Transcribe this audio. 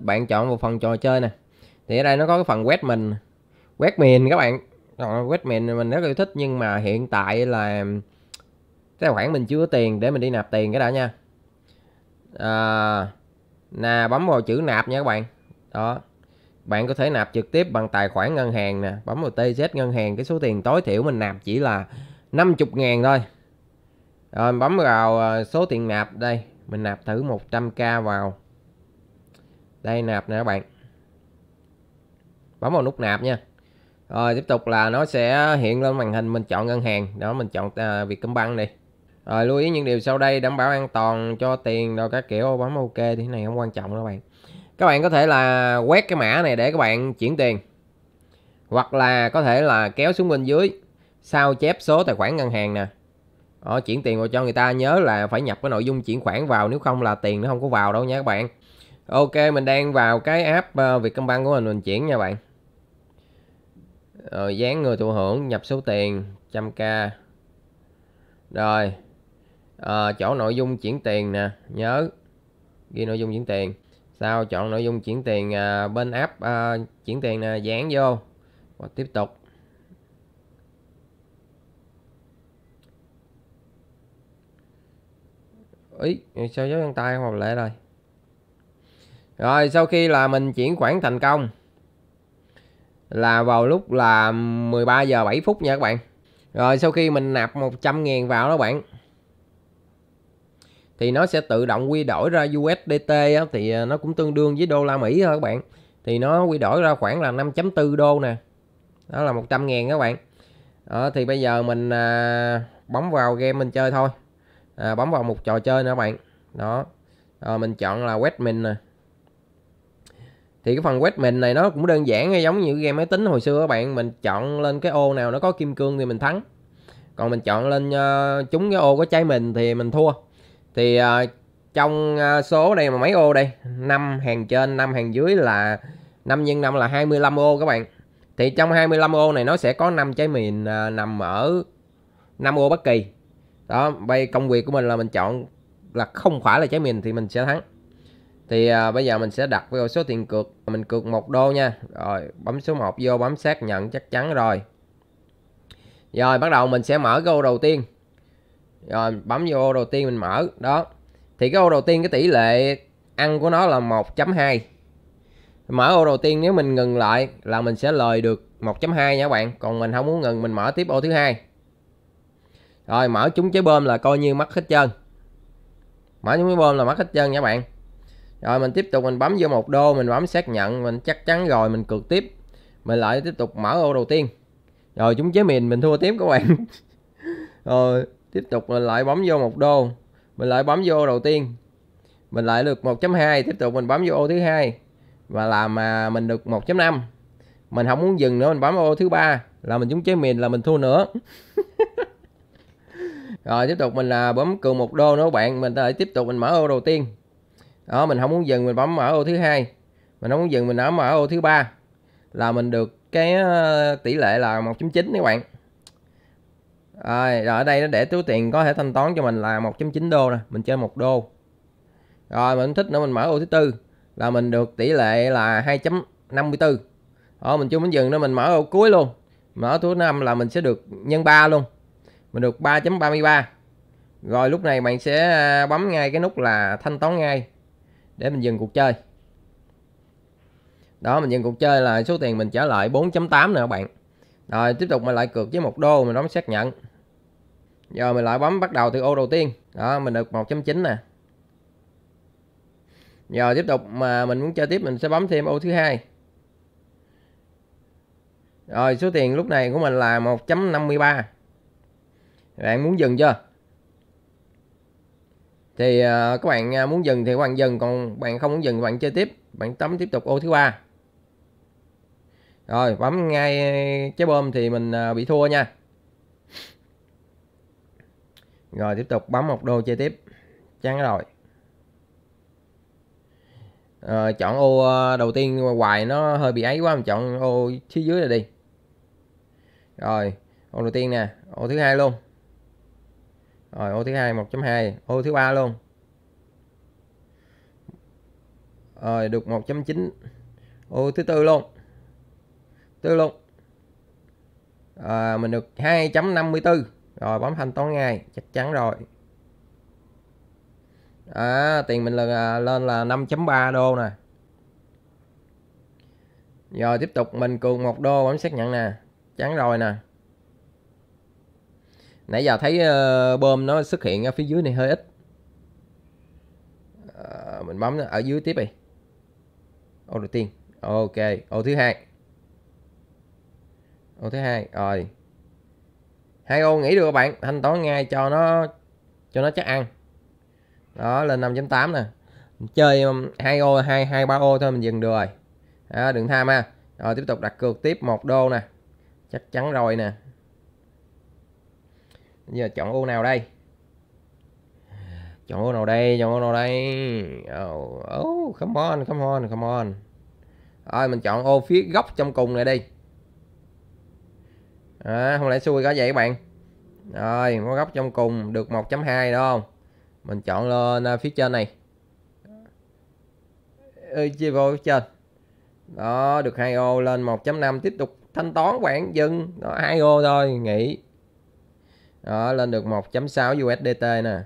bạn chọn một phần trò chơi nè thì ở đây nó có cái phần quét mình quét miền các bạn Rồi, quét miền mình rất là thích nhưng mà hiện tại là cái khoản mình chưa có tiền để mình đi nạp tiền cái đã nha à, nè bấm vào chữ nạp nha các bạn đó bạn có thể nạp trực tiếp bằng tài khoản ngân hàng nè bấm vào TZ ngân hàng cái số tiền tối thiểu mình nạp chỉ là 50 ngàn thôi rồi bấm vào à, số tiền nạp đây mình nạp thử 100k vào đây nạp nè các bạn bấm vào nút nạp nha rồi tiếp tục là nó sẽ hiện lên màn hình mình chọn ngân hàng đó mình chọn uh, Vietcombank đi rồi lưu ý những điều sau đây đảm bảo an toàn cho tiền rồi các kiểu bấm ok thì này không quan trọng các bạn các bạn có thể là quét cái mã này để các bạn chuyển tiền hoặc là có thể là kéo xuống bên dưới sao chép số tài khoản ngân hàng nè Ờ, chuyển tiền vào cho người ta nhớ là phải nhập cái nội dung chuyển khoản vào nếu không là tiền nó không có vào đâu nha các bạn ok mình đang vào cái app ờ, Vietcombank của mình mình chuyển nha bạn rồi ờ, dán người thụ hưởng nhập số tiền 100k rồi à, chỗ nội dung chuyển tiền nè nhớ ghi nội dung chuyển tiền sau chọn nội dung chuyển tiền à, bên app à, chuyển tiền nè dán vô và tiếp tục ý sao dấu chân tay không hợp lệ rồi rồi sau khi là mình chuyển khoản thành công là vào lúc là 13 giờ 7 phút nha các bạn rồi sau khi mình nạp 100 ngàn vào đó bạn thì nó sẽ tự động quy đổi ra USDT á, thì à, nó cũng tương đương với đô la Mỹ thôi các bạn thì nó quy đổi ra khoảng là 5.4 đô nè đó là 100 ngàn các bạn đó, thì bây giờ mình à, bấm vào game mình chơi thôi à, bấm vào một trò chơi nữa các bạn đó rồi mình chọn là Westmin nè thì cái phần quét mình này nó cũng đơn giản giống như game máy tính hồi xưa các bạn mình chọn lên cái ô nào nó có kim cương thì mình thắng còn mình chọn lên uh, cái ô có trái mình thì mình thua thì uh, trong uh, số đây mà mấy ô đây năm hàng trên năm hàng dưới là năm nhân năm là 25 ô các bạn thì trong 25 ô này nó sẽ có 5 trái mìn uh, nằm ở 5 ô bất kỳ đó bây công việc của mình là mình chọn là không phải là trái mìn thì mình sẽ thắng thì à, bây giờ mình sẽ đặt vào số tiền cược mình cược một đô nha rồi bấm số 1 vô bấm xác nhận chắc chắn rồi rồi bắt đầu mình sẽ mở cái ô đầu tiên rồi bấm vô ô đầu tiên mình mở đó thì cái ô đầu tiên cái tỷ lệ ăn của nó là 1.2 mở ô đầu tiên nếu mình ngừng lại là mình sẽ lời được 1.2 nha các bạn còn mình không muốn ngừng mình mở tiếp ô thứ hai rồi mở chúng chế bơm là coi như mất hết trơn mở chúng chế bơm là mất hết trơn nha các bạn rồi mình tiếp tục mình bấm vô một đô mình bấm xác nhận mình chắc chắn rồi mình cược tiếp mình lại tiếp tục mở ô đầu tiên rồi chúng chế miền mình thua tiếp các bạn rồi tiếp tục mình lại bấm vô một đô mình lại bấm vô đầu tiên mình lại được 1.2 tiếp tục mình bấm vô ô thứ hai và làm mà mình được 1.5 mình không muốn dừng nữa mình bấm ô thứ ba là mình chúng chế miền là mình thua nữa rồi tiếp tục mình là bấm cược một đô nữa bạn mình lại tiếp tục mình mở ô đầu tiên đó mình không muốn dừng mình bấm ở ô thứ hai mình không muốn dừng mình bấm ở ô thứ ba là mình được cái ờ, tỷ lệ là 1.9 các bạn rồi, rồi ở đây nó để túi tiền có thể thanh toán cho mình là 1.9 đô nè mình chơi một đô rồi mình thích nữa mình mở ô thứ tư là mình được tỷ lệ là 2.54 đó mình chưa muốn dừng nữa mình mở ô cuối luôn mở thứ năm là mình sẽ được nhân 3 luôn mình được 3.33 rồi lúc này bạn sẽ ờ, bấm ngay cái nút là thanh toán ngay để mình dừng cuộc chơi đó mình dừng cuộc chơi là số tiền mình trả lại 4.8 nè các bạn rồi tiếp tục mình lại cược với một đô mình đóng xác nhận giờ mình lại bấm bắt đầu từ ô đầu tiên đó mình được 1.9 nè giờ tiếp tục mà mình muốn chơi tiếp mình sẽ bấm thêm ô thứ hai rồi số tiền lúc này của mình là 1.53 bạn muốn dừng chưa thì ờ, các bạn à, muốn dừng thì các bạn dừng còn bạn không muốn dừng bạn chơi tiếp bạn tấm tiếp tục ô thứ ba rồi bấm ngay trái bơm thì mình à, bị thua nha rồi tiếp tục bấm một đô chơi tiếp chán rồi à, chọn ô ờ, đầu tiên hoài nó hơi bị ấy quá mình chọn ô phía dưới là đi rồi ô đầu tiên nè ô thứ hai luôn rồi ô thứ hai 1.2 ô thứ ba luôn rồi được 1.9 ô thứ tư luôn tư luôn à, mình được 2.54 rồi bấm thanh toán ngay chắc chắn rồi à, tiền mình là à, lên là 5.3 đô nè rồi tiếp tục mình cược một đô bấm xác nhận nè chắn rồi nè nãy giờ thấy ờ, bơm nó xuất hiện ở phía dưới này hơi ít ờ, mình bấm ở dưới tiếp đi ô đầu tiên ok ô thứ hai ô thứ hai rồi hai ô nghỉ được các bạn thanh toán ngay cho nó cho nó chắc ăn đó lên 5.8 nè chơi hai ô hai hai ba ô thôi mình dừng được rồi đó, đừng tham ha rồi tiếp tục đặt cược tiếp một đô nè chắc chắn rồi nè giờ chọn ô nào đây chọn ô nào đây chọn ô nào đây oh, oh come on come on come on rồi mình chọn ô phía góc trong cùng này đi à, không lẽ xui có vậy các bạn rồi có góc trong cùng được 1.2 đúng không mình chọn lên à, phía trên này ừ, chia vô phía trên đó được hai ô lên 1.5 tiếp tục thanh toán quản dừng đó hai ô thôi nghỉ đó lên được 1.6 USDT nè